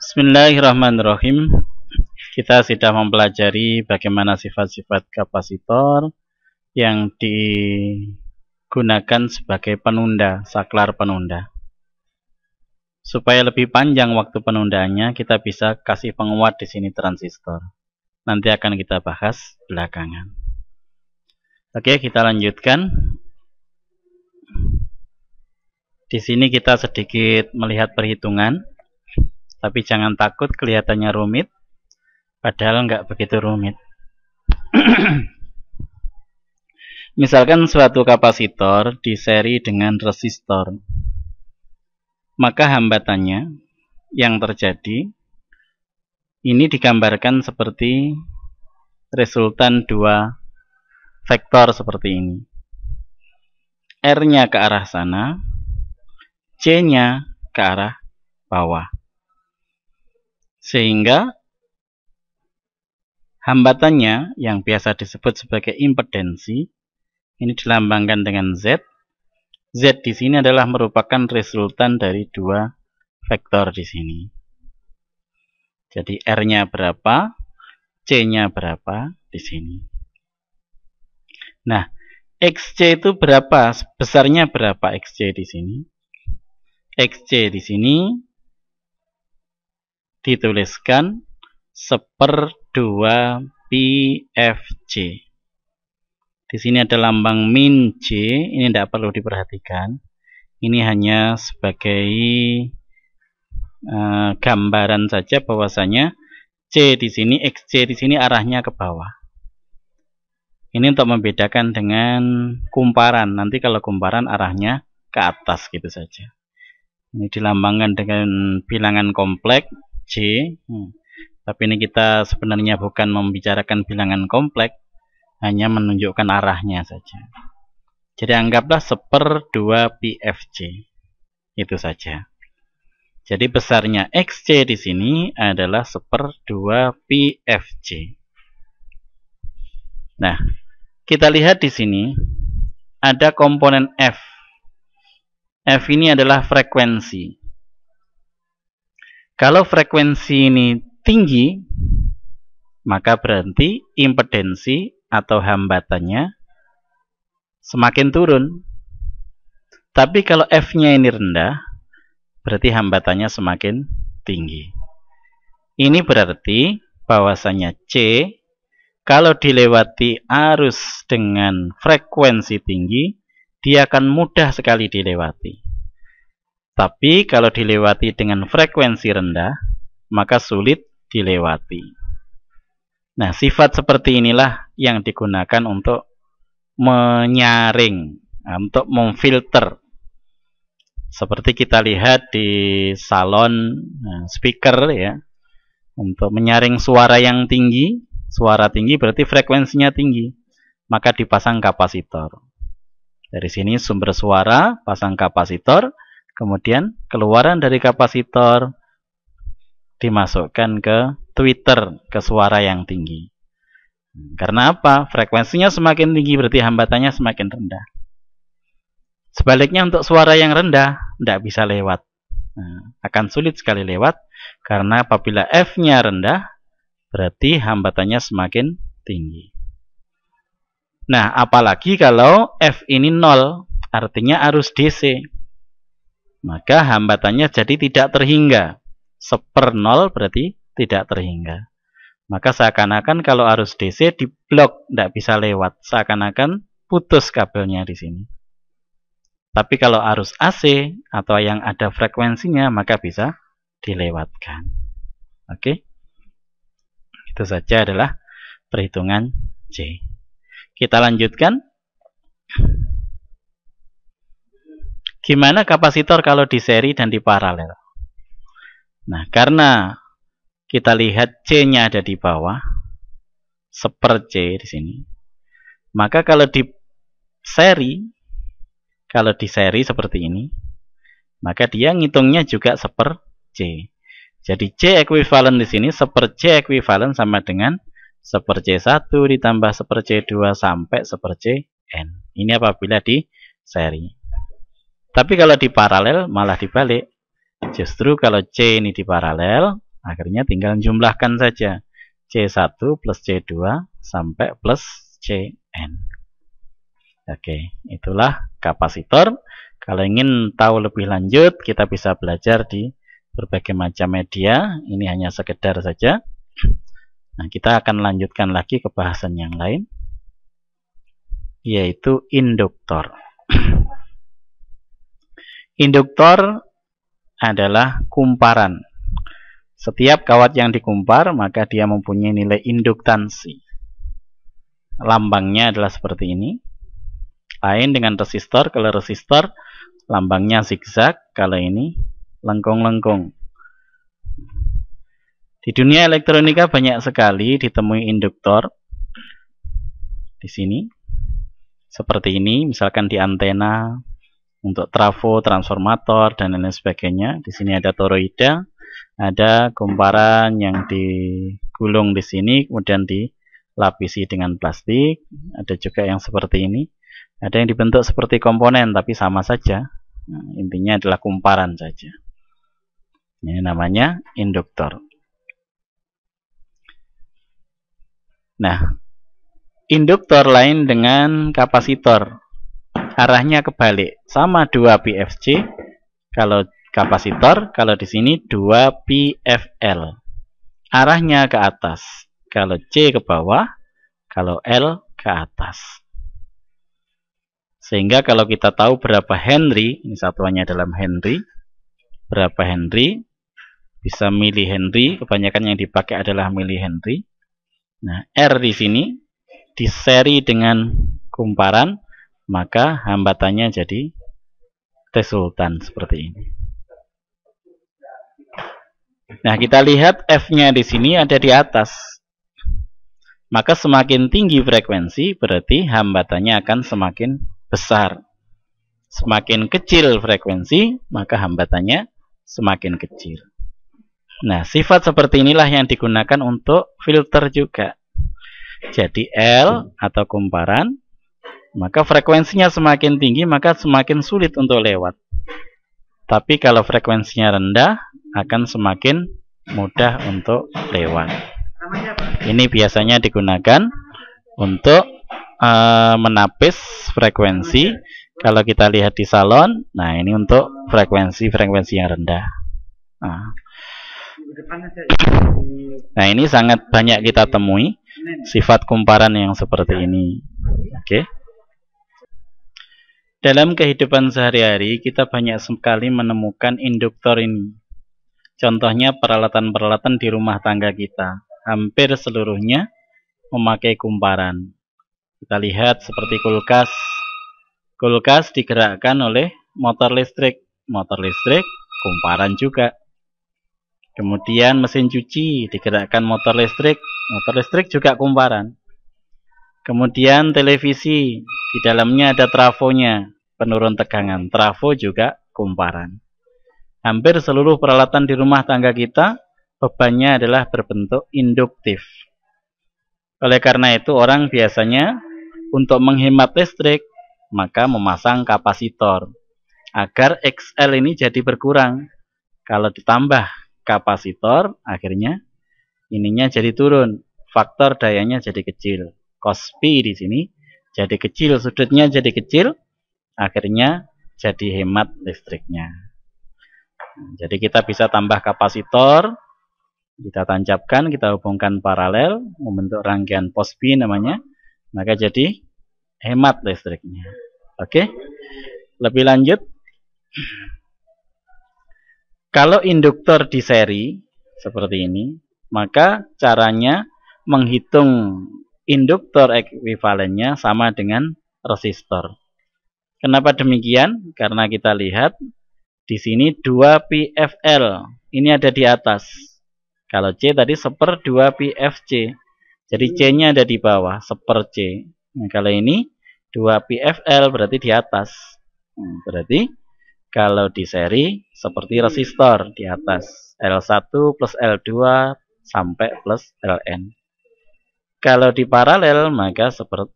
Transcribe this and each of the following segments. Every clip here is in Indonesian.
Bismillahirrahmanirrahim. Kita sudah mempelajari bagaimana sifat-sifat kapasitor yang digunakan sebagai penunda, saklar penunda. Supaya lebih panjang waktu penundaannya, kita bisa kasih penguat di sini transistor. Nanti akan kita bahas belakangan. Oke, kita lanjutkan. Di sini kita sedikit melihat perhitungan tapi jangan takut kelihatannya rumit, padahal nggak begitu rumit. Misalkan suatu kapasitor diseri dengan resistor, maka hambatannya yang terjadi ini digambarkan seperti resultan dua vektor seperti ini. R-nya ke arah sana, C-nya ke arah bawah. Sehingga hambatannya yang biasa disebut sebagai impedensi ini dilambangkan dengan Z. Z di sini adalah merupakan resultan dari dua vektor di sini. Jadi R-nya berapa, C-nya berapa di sini. Nah, XC itu berapa? Besarnya berapa XC di sini? XC di sini dituliskan seperdua pi c. Di sini ada lambang min c. ini tidak perlu diperhatikan. Ini hanya sebagai uh, gambaran saja bahwasanya C di sini, x c di sini arahnya ke bawah. Ini untuk membedakan dengan kumparan. Nanti kalau kumparan arahnya ke atas gitu saja. Ini dilambangkan dengan bilangan kompleks C hmm. tapi ini kita sebenarnya bukan membicarakan bilangan kompleks hanya menunjukkan arahnya saja jadi anggaplah seper 2 PFC itu saja jadi besarnya XC di sini adalah seper 2 PFC nah kita lihat di sini ada komponen F F ini adalah frekuensi kalau frekuensi ini tinggi, maka berarti impedensi atau hambatannya semakin turun. Tapi kalau F-nya ini rendah, berarti hambatannya semakin tinggi. Ini berarti bahwasanya C kalau dilewati arus dengan frekuensi tinggi, dia akan mudah sekali dilewati. Tapi kalau dilewati dengan frekuensi rendah, maka sulit dilewati. Nah, sifat seperti inilah yang digunakan untuk menyaring, nah, untuk memfilter. Seperti kita lihat di salon nah, speaker ya, untuk menyaring suara yang tinggi, suara tinggi berarti frekuensinya tinggi, maka dipasang kapasitor. Dari sini sumber suara, pasang kapasitor, Kemudian keluaran dari kapasitor dimasukkan ke tweeter ke suara yang tinggi. Karena apa? Frekuensinya semakin tinggi berarti hambatannya semakin rendah. Sebaliknya untuk suara yang rendah tidak bisa lewat. Nah, akan sulit sekali lewat karena apabila F-nya rendah berarti hambatannya semakin tinggi. Nah, apalagi kalau F ini nol, artinya arus DC maka hambatannya jadi tidak terhingga. Seper nol berarti tidak terhingga. Maka seakan-akan kalau arus DC diblok, tidak bisa lewat. Seakan-akan putus kabelnya di sini. Tapi kalau arus AC atau yang ada frekuensinya maka bisa dilewatkan. Oke. Itu saja adalah perhitungan C. Kita lanjutkan Gimana kapasitor kalau di seri dan di paralel? Nah, karena kita lihat C-nya ada di bawah, seper C di sini. Maka kalau di seri, kalau di seri seperti ini, maka dia ngitungnya juga seper C. Jadi C equivalent di sini seper C equivalent sama dengan seper C1 ditambah seper C2 sampai seper CN. Ini apabila di seri. Tapi kalau di paralel malah dibalik. Justru kalau C ini di paralel, akhirnya tinggal jumlahkan saja. C1 plus C2 sampai plus CN. Oke, itulah kapasitor. Kalau ingin tahu lebih lanjut, kita bisa belajar di berbagai macam media. Ini hanya sekedar saja. Nah, kita akan lanjutkan lagi ke bahasan yang lain, yaitu induktor. Induktor adalah kumparan. Setiap kawat yang dikumpar, maka dia mempunyai nilai induktansi. Lambangnya adalah seperti ini. Lain dengan resistor, kalau resistor lambangnya zigzag, kalau ini lengkung-lengkung. Di dunia elektronika banyak sekali ditemui induktor. Di sini, seperti ini, misalkan di antena, untuk trafo, transformator, dan lain sebagainya. Di sini ada toroida, ada kumparan yang digulung di sini, kemudian dilapisi dengan plastik. Ada juga yang seperti ini. Ada yang dibentuk seperti komponen, tapi sama saja. Nah, intinya adalah kumparan saja. Ini namanya induktor. Nah, induktor lain dengan kapasitor arahnya kebalik. Sama 2 PFC kalau kapasitor, kalau di sini 2 PFL. Arahnya ke atas. Kalau C ke bawah, kalau L ke atas. Sehingga kalau kita tahu berapa Henry, ini satuannya dalam Henry, berapa Henry, bisa milih Henry, kebanyakan yang dipakai adalah milih Henry. Nah, R di sini diseri dengan kumparan maka hambatannya jadi tesultan seperti ini. Nah, kita lihat F-nya di sini ada di atas. Maka semakin tinggi frekuensi, berarti hambatannya akan semakin besar. Semakin kecil frekuensi, maka hambatannya semakin kecil. Nah, sifat seperti inilah yang digunakan untuk filter juga. Jadi L atau kumparan maka frekuensinya semakin tinggi maka semakin sulit untuk lewat. Tapi kalau frekuensinya rendah akan semakin mudah untuk lewat. Ini biasanya digunakan untuk uh, menapis frekuensi. Kalau kita lihat di salon, nah ini untuk frekuensi-frekuensi yang rendah. Nah. nah ini sangat banyak kita temui sifat kumparan yang seperti ini. Oke. Okay. Dalam kehidupan sehari-hari, kita banyak sekali menemukan induktor ini. Contohnya peralatan-peralatan di rumah tangga kita. Hampir seluruhnya memakai kumparan. Kita lihat seperti kulkas. Kulkas digerakkan oleh motor listrik. Motor listrik, kumparan juga. Kemudian mesin cuci digerakkan motor listrik. Motor listrik juga kumparan. Kemudian televisi di dalamnya ada trafonya, penurun tegangan. Trafo juga kumparan. Hampir seluruh peralatan di rumah tangga kita bebannya adalah berbentuk induktif. Oleh karena itu orang biasanya untuk menghemat listrik maka memasang kapasitor agar XL ini jadi berkurang. Kalau ditambah kapasitor akhirnya ininya jadi turun, faktor dayanya jadi kecil. Cos P di sini jadi kecil sudutnya jadi kecil akhirnya jadi hemat listriknya jadi kita bisa tambah kapasitor kita tancapkan kita hubungkan paralel membentuk rangkaian pos B namanya maka jadi hemat listriknya oke lebih lanjut kalau induktor di seri seperti ini, maka caranya menghitung induktor ekuivalennya sama dengan resistor. Kenapa demikian? Karena kita lihat di sini 2PFL. Ini ada di atas. Kalau C tadi 1 per 2PFC. Jadi hmm. C-nya ada di bawah, 1 per C. Nah, kalau ini 2PFL berarti di atas. Nah, berarti kalau di seri seperti hmm. resistor di atas. L1 plus L2 sampai plus Ln. Kalau di paralel maka seperti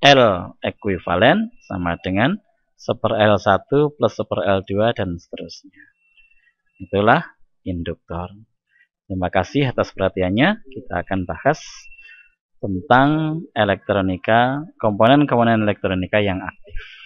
L equivalent sama dengan 1 L1 plus 1 L2 dan seterusnya. Itulah induktor. Terima kasih atas perhatiannya. Kita akan bahas tentang elektronika, komponen-komponen elektronika yang aktif.